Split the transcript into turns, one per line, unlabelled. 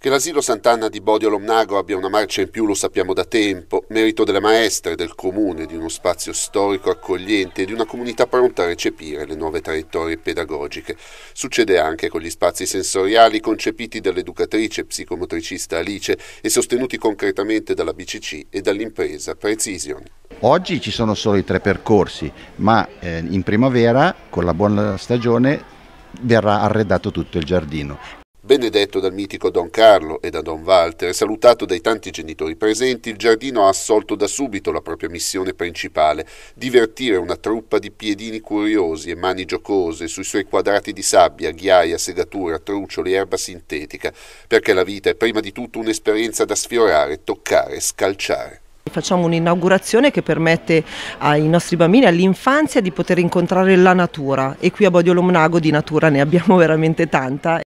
Che l'asilo Sant'Anna di Bodio Lomnago abbia una marcia in più lo sappiamo da tempo, merito delle maestre, del comune, di uno spazio storico accogliente e di una comunità pronta a recepire le nuove traiettorie pedagogiche. Succede anche con gli spazi sensoriali concepiti dall'educatrice psicomotricista Alice e sostenuti concretamente dalla BCC e dall'impresa Precision.
Oggi ci sono solo i tre percorsi, ma eh, in primavera, con la buona stagione, verrà arredato tutto il giardino.
Benedetto dal mitico Don Carlo e da Don Walter, salutato dai tanti genitori presenti, il giardino ha assolto da subito la propria missione principale, divertire una truppa di piedini curiosi e mani giocose sui suoi quadrati di sabbia, ghiaia, segatura, trucioli, erba sintetica, perché la vita è prima di tutto un'esperienza da sfiorare, toccare, scalciare.
Facciamo un'inaugurazione che permette ai nostri bambini, all'infanzia, di poter incontrare la natura e qui a Bodio Lomnago di natura ne abbiamo veramente tanta.